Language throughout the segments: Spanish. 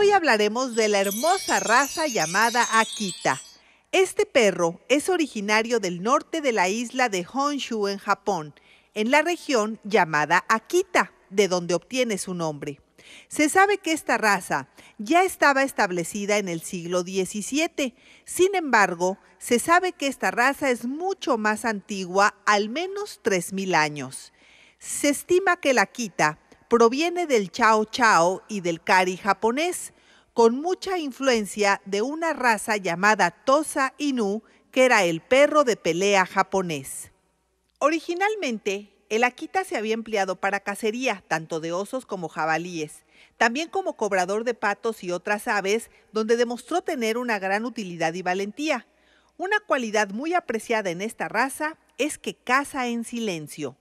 Hoy hablaremos de la hermosa raza llamada Akita. Este perro es originario del norte de la isla de Honshu en Japón, en la región llamada Akita, de donde obtiene su nombre. Se sabe que esta raza ya estaba establecida en el siglo XVII, sin embargo, se sabe que esta raza es mucho más antigua, al menos 3.000 años. Se estima que la Akita proviene del Chao Chao y del Kari japonés, con mucha influencia de una raza llamada Tosa Inu, que era el perro de pelea japonés. Originalmente, el Akita se había empleado para cacería, tanto de osos como jabalíes, también como cobrador de patos y otras aves, donde demostró tener una gran utilidad y valentía. Una cualidad muy apreciada en esta raza es que caza en silencio.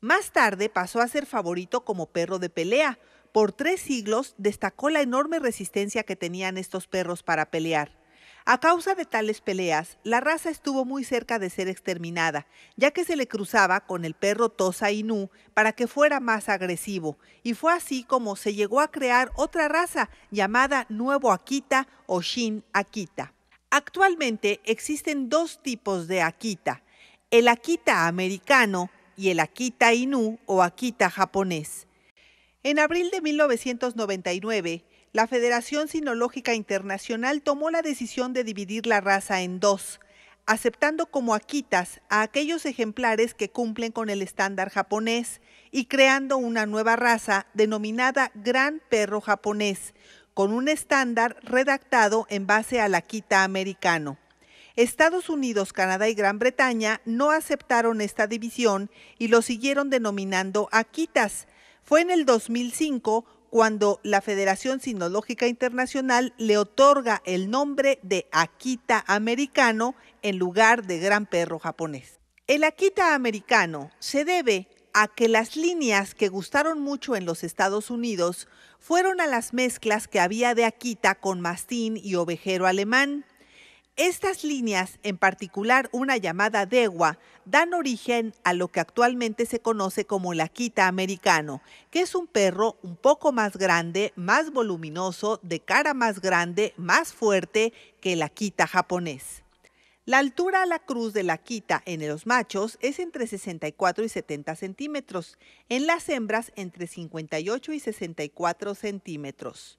Más tarde pasó a ser favorito como perro de pelea, por tres siglos destacó la enorme resistencia que tenían estos perros para pelear. A causa de tales peleas, la raza estuvo muy cerca de ser exterminada, ya que se le cruzaba con el perro Tosa Inu para que fuera más agresivo, y fue así como se llegó a crear otra raza llamada Nuevo Akita o Shin Akita. Actualmente existen dos tipos de Akita, el Akita americano y el Akita Inu o Akita japonés. En abril de 1999, la Federación Sinológica Internacional tomó la decisión de dividir la raza en dos, aceptando como akitas a aquellos ejemplares que cumplen con el estándar japonés y creando una nueva raza denominada Gran Perro Japonés, con un estándar redactado en base al akita americano. Estados Unidos, Canadá y Gran Bretaña no aceptaron esta división y lo siguieron denominando Akitas, fue en el 2005 cuando la Federación Sinológica Internacional le otorga el nombre de Akita americano en lugar de gran perro japonés. El Akita americano se debe a que las líneas que gustaron mucho en los Estados Unidos fueron a las mezclas que había de Akita con mastín y ovejero alemán. Estas líneas, en particular una llamada degua, dan origen a lo que actualmente se conoce como la quita americano, que es un perro un poco más grande, más voluminoso, de cara más grande, más fuerte que la quita japonés. La altura a la cruz de la quita en los machos es entre 64 y 70 centímetros, en las hembras entre 58 y 64 centímetros.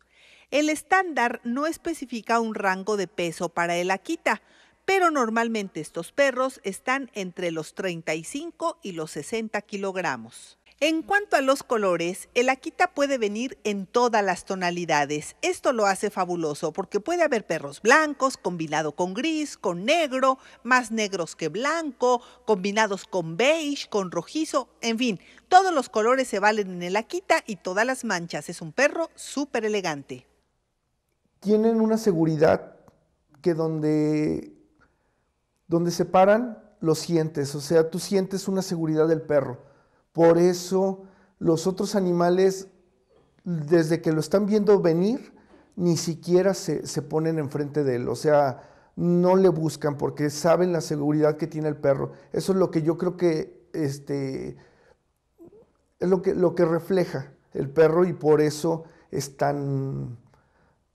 El estándar no especifica un rango de peso para el Akita, pero normalmente estos perros están entre los 35 y los 60 kilogramos. En cuanto a los colores, el Akita puede venir en todas las tonalidades. Esto lo hace fabuloso porque puede haber perros blancos combinado con gris, con negro, más negros que blanco, combinados con beige, con rojizo, en fin, todos los colores se valen en el Akita y todas las manchas. Es un perro súper elegante tienen una seguridad que donde, donde se paran, lo sientes. O sea, tú sientes una seguridad del perro. Por eso los otros animales, desde que lo están viendo venir, ni siquiera se, ponen enfrente de él. O sea, no le buscan porque saben la seguridad que tiene el perro. Eso es lo que yo creo que este, es lo que, lo que refleja el perro y por eso es tan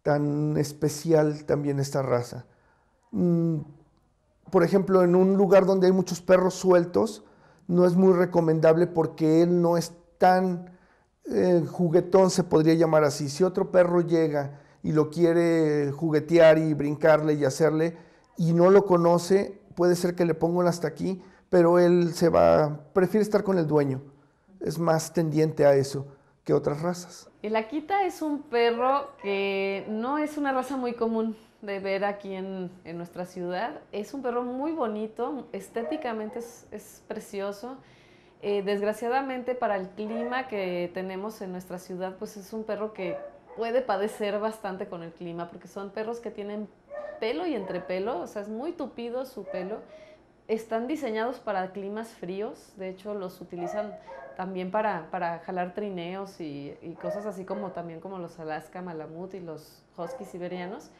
tan especial también esta raza. Mm, por ejemplo, en un lugar donde hay muchos perros sueltos, no es muy recomendable porque él no es tan eh, juguetón, se podría llamar así. Si otro perro llega y lo quiere juguetear y brincarle y hacerle y no lo conoce, puede ser que le pongan hasta aquí, pero él se va, prefiere estar con el dueño. Es más tendiente a eso que otras razas. El Akita es un perro que eh, no es una raza muy común de ver aquí en, nuestra ciudad. Es un perro muy bonito, estéticamente es, precioso. Eh, desgraciadamente para el clima que tenemos en nuestra ciudad, pues es un perro que puede padecer bastante con el clima, porque son perros que tienen pelo y entrepelo, o sea, es muy tupido su pelo. Están diseñados para climas fríos, de hecho los utilizan también para, jalar trineos y, cosas así como también como los Alaska Malamut y los Huskies siberianos.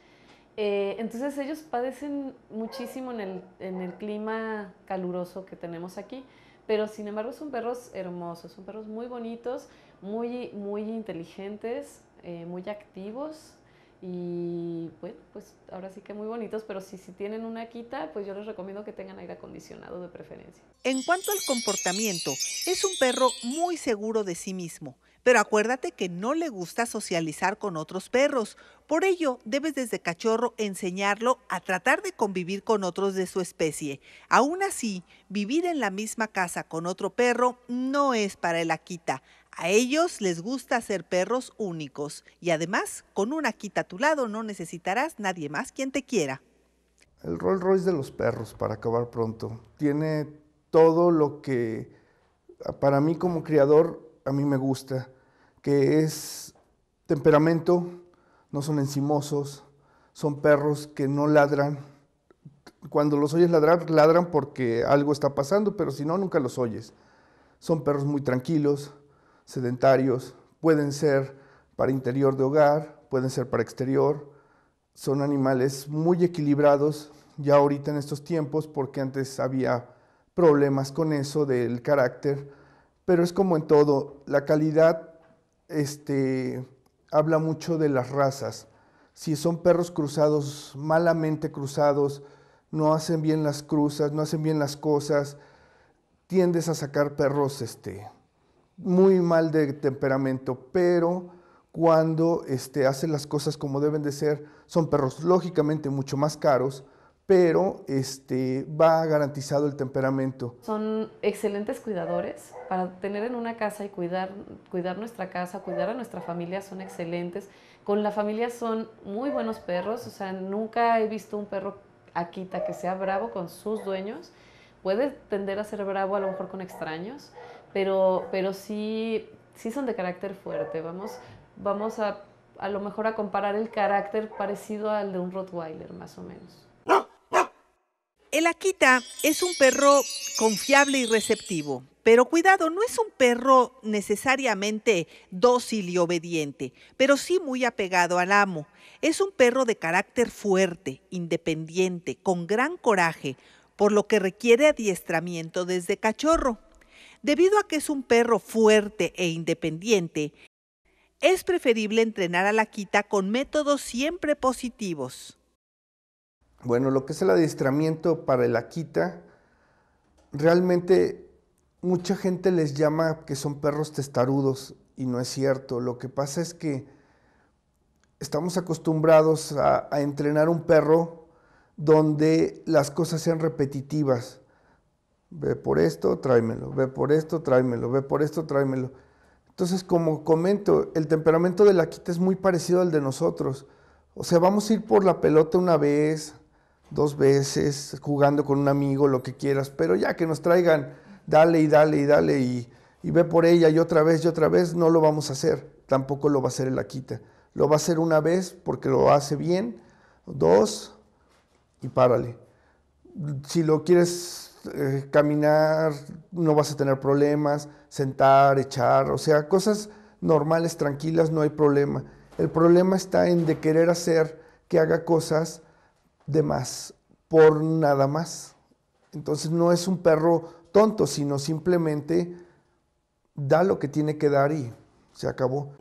Eh, entonces ellos padecen muchísimo en el, clima caluroso que tenemos aquí, pero sin embargo son perros hermosos, son perros muy bonitos, muy, muy inteligentes, eh, muy activos, y bueno, pues ahora sí que muy bonitos, pero si, si tienen una quita, pues yo les recomiendo que tengan aire acondicionado de preferencia. En cuanto al comportamiento, es un perro muy seguro de sí mismo, pero acuérdate que no le gusta socializar con otros perros. Por ello, debes desde cachorro enseñarlo a tratar de convivir con otros de su especie. Aún así, vivir en la misma casa con otro perro no es para el Akita. A ellos les gusta ser perros únicos y además, con una quita a tu lado no necesitarás nadie más quien te quiera. El Rolls Royce de los perros, para acabar pronto, tiene todo lo que para mí como criador a mí me gusta, que es temperamento, no son encimosos, son perros que no ladran. Cuando los oyes ladrar, ladran porque algo está pasando, pero si no, nunca los oyes. Son perros muy tranquilos, sedentarios, pueden ser para interior de hogar, pueden ser para exterior. Son animales muy equilibrados ya ahorita en estos tiempos porque antes había problemas con eso del carácter, pero es como en todo, la calidad este, habla mucho de las razas. Si son perros cruzados, malamente cruzados, no hacen bien las cruzas, no hacen bien las cosas, tiendes a sacar perros este, muy mal de temperamento, pero cuando este, hacen las cosas como deben de ser, son perros lógicamente mucho más caros, pero este, va garantizado el temperamento. Son excelentes cuidadores. Para tener en una casa y cuidar, cuidar nuestra casa, cuidar a nuestra familia, son excelentes. Con la familia son muy buenos perros. O sea, nunca he visto un perro Akita que sea bravo con sus dueños. Puede tender a ser bravo a lo mejor con extraños, pero, sí, sí son de carácter fuerte. Vamos, vamos a, a lo mejor a comparar el carácter parecido al de un Rottweiler, más o menos. El Akita es un perro confiable y receptivo, pero cuidado, no es un perro necesariamente dócil y obediente, pero sí muy apegado al amo. Es un perro de carácter fuerte, independiente, con gran coraje, por lo que requiere adiestramiento desde cachorro. Debido a que es un perro fuerte e independiente, es preferible entrenar a la quita con métodos siempre positivos. Bueno, lo que es el adiestramiento para la quita, realmente mucha gente les llama que son perros testarudos y no es cierto. Lo que pasa es que estamos acostumbrados a entrenar un perro donde las cosas sean repetitivas ve por esto, tráemelo, ve por esto, tráemelo, ve por esto, tráemelo. Entonces, como comento, el temperamento de la quita es muy parecido al de nosotros. O sea, vamos a ir por la pelota una vez, dos veces, jugando con un amigo, lo que quieras, pero ya que nos traigan, dale y dale y dale y, ve por ella y otra vez y otra vez, no lo vamos a hacer. Tampoco lo va a hacer el quita. Lo va a hacer una vez porque lo hace bien, dos y párale. Si lo quieres eh, caminar, no vas a tener problemas, sentar, echar, o sea, cosas normales, tranquilas, no hay problema. El problema está en de querer hacer que haga cosas de más, por nada más. Entonces no es un perro tonto, sino simplemente da lo que tiene que dar y se acabó.